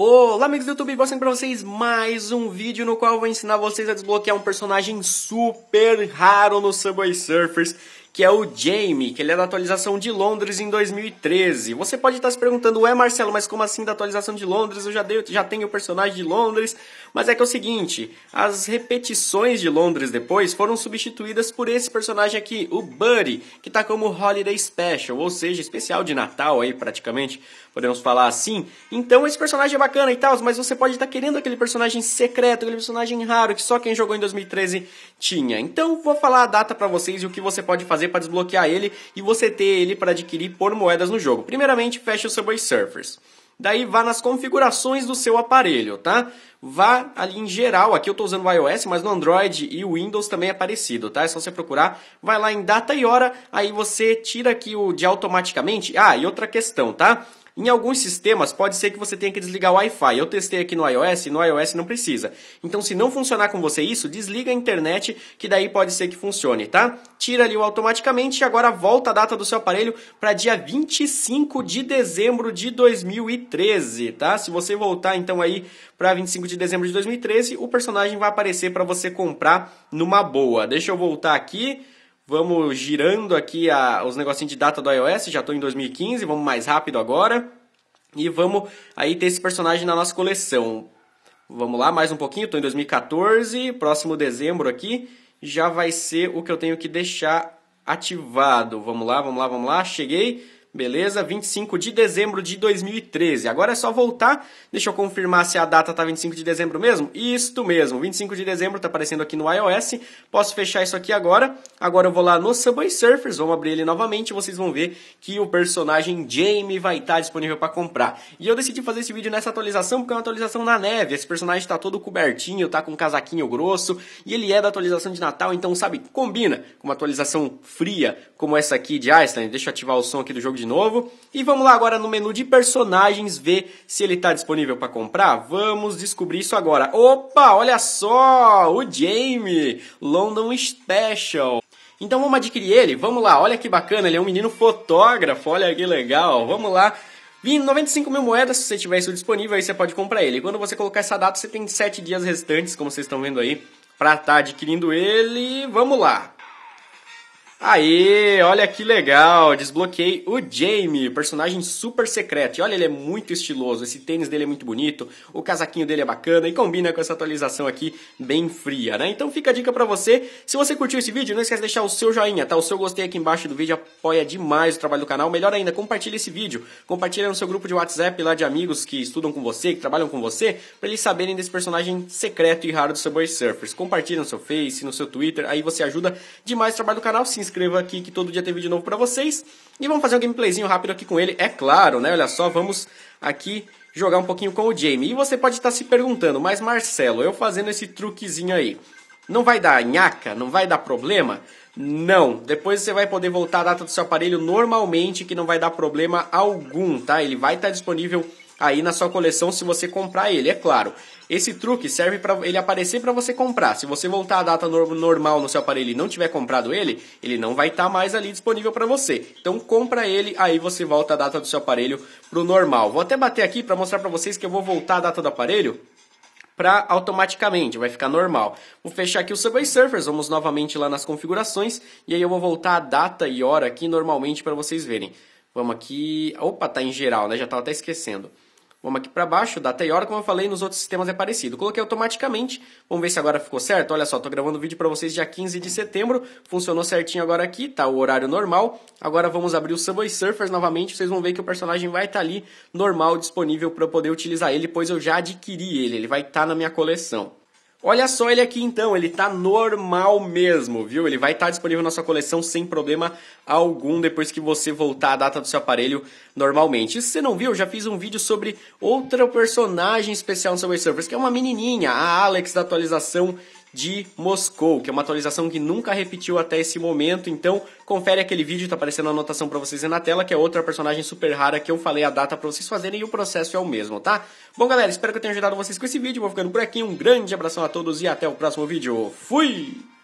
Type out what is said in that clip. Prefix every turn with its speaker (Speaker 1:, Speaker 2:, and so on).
Speaker 1: Olá, amigos do YouTube, mostrando pra vocês mais um vídeo no qual eu vou ensinar vocês a desbloquear um personagem super raro no Subway Surfers, que é o Jamie, que ele é da atualização de Londres em 2013. Você pode estar se perguntando, ué Marcelo, mas como assim da atualização de Londres? Eu já, dei, já tenho o personagem de Londres, mas é que é o seguinte, as repetições de Londres depois foram substituídas por esse personagem aqui, o Buddy, que tá como Holiday Special, ou seja, especial de Natal aí praticamente, podemos falar assim. Então esse personagem é bacana e tal, mas você pode estar tá querendo aquele personagem secreto, aquele personagem raro que só quem jogou em 2013 tinha. Então vou falar a data para vocês e o que você pode fazer para desbloquear ele e você ter ele para adquirir por moedas no jogo. Primeiramente, fecha o Subway Surfers. Daí vá nas configurações do seu aparelho, tá? Vá ali em geral, aqui eu estou usando o iOS, mas no Android e o Windows também é parecido, tá? É só você procurar, vai lá em data e hora, aí você tira aqui o de automaticamente. Ah, e outra questão, tá? Em alguns sistemas, pode ser que você tenha que desligar o Wi-Fi. Eu testei aqui no iOS e no iOS não precisa. Então, se não funcionar com você isso, desliga a internet, que daí pode ser que funcione, tá? Tira ali o automaticamente e agora volta a data do seu aparelho para dia 25 de dezembro de 2013, tá? Se você voltar então aí para 25 de dezembro de 2013, o personagem vai aparecer para você comprar numa boa. Deixa eu voltar aqui. Vamos girando aqui a, os negocinhos de data do iOS, já estou em 2015, vamos mais rápido agora. E vamos aí ter esse personagem na nossa coleção. Vamos lá, mais um pouquinho, estou em 2014, próximo dezembro aqui, já vai ser o que eu tenho que deixar ativado. Vamos lá, vamos lá, vamos lá, cheguei. Beleza? 25 de dezembro de 2013. Agora é só voltar. Deixa eu confirmar se a data tá 25 de dezembro mesmo. Isto mesmo. 25 de dezembro tá aparecendo aqui no iOS. Posso fechar isso aqui agora. Agora eu vou lá no Subway Surfers, vamos abrir ele novamente, vocês vão ver que o personagem Jamie vai estar tá disponível para comprar. E eu decidi fazer esse vídeo nessa atualização porque é uma atualização na neve. Esse personagem tá todo cobertinho, tá com um casaquinho grosso e ele é da atualização de Natal, então sabe, combina com uma atualização fria como essa aqui de Iceland. Deixa eu ativar o som aqui do jogo de novo. E vamos lá agora no menu de personagens ver se ele está disponível para comprar. Vamos descobrir isso agora. Opa, olha só, o Jamie, London Special. Então vamos adquirir ele, vamos lá, olha que bacana, ele é um menino fotógrafo, olha que legal, vamos lá. 95 mil moedas, se você tiver isso disponível, aí você pode comprar ele. quando você colocar essa data, você tem 7 dias restantes, como vocês estão vendo aí, para estar tá adquirindo ele. Vamos lá. Aê, olha que legal! Desbloqueei o Jamie, personagem super secreto. E olha, ele é muito estiloso, esse tênis dele é muito bonito, o casaquinho dele é bacana e combina com essa atualização aqui bem fria, né? Então fica a dica pra você. Se você curtiu esse vídeo, não esquece de deixar o seu joinha, tá? O seu gostei aqui embaixo do vídeo apoia demais o trabalho do canal. Melhor ainda, compartilha esse vídeo, compartilha no seu grupo de WhatsApp lá de amigos que estudam com você, que trabalham com você, pra eles saberem desse personagem secreto e raro do Subway Surfers. Compartilha no seu Face, no seu Twitter, aí você ajuda demais o trabalho do canal, sim inscreva aqui que todo dia tem vídeo novo para vocês. E vamos fazer um gameplayzinho rápido aqui com ele, é claro, né? Olha só, vamos aqui jogar um pouquinho com o Jamie. E você pode estar tá se perguntando, mas Marcelo, eu fazendo esse truquezinho aí, não vai dar nhaca? Não vai dar problema? Não. Depois você vai poder voltar a data do seu aparelho normalmente, que não vai dar problema algum, tá? Ele vai estar tá disponível aí na sua coleção se você comprar ele, é claro. Esse truque serve para ele aparecer para você comprar. Se você voltar à data normal no seu aparelho e não tiver comprado ele, ele não vai estar tá mais ali disponível para você. Então compra ele, aí você volta a data do seu aparelho pro normal. Vou até bater aqui para mostrar para vocês que eu vou voltar a data do aparelho para automaticamente, vai ficar normal. Vou fechar aqui o Subway Surfers, vamos novamente lá nas configurações e aí eu vou voltar a data e hora aqui normalmente para vocês verem. Vamos aqui, opa, tá em geral, né? Já tava até esquecendo. Vamos aqui para baixo, data e hora, como eu falei, nos outros sistemas é parecido. Coloquei automaticamente, vamos ver se agora ficou certo. Olha só, estou gravando o vídeo para vocês dia 15 de setembro, funcionou certinho agora aqui, tá o horário normal. Agora vamos abrir o Subway Surfers novamente, vocês vão ver que o personagem vai estar tá ali normal, disponível para eu poder utilizar ele, pois eu já adquiri ele, ele vai estar tá na minha coleção. Olha só ele aqui então, ele tá normal mesmo, viu? Ele vai estar tá disponível na sua coleção sem problema algum depois que você voltar a data do seu aparelho normalmente. E se você não viu, eu já fiz um vídeo sobre outra personagem especial no Subway Surfers, que é uma menininha, a Alex da atualização de Moscou, que é uma atualização que nunca repetiu até esse momento. Então, confere aquele vídeo, está aparecendo a anotação para vocês aí na tela, que é outra personagem super rara que eu falei a data para vocês fazerem e o processo é o mesmo, tá? Bom, galera, espero que eu tenha ajudado vocês com esse vídeo. Vou ficando por aqui. Um grande abração a todos e até o próximo vídeo. Fui!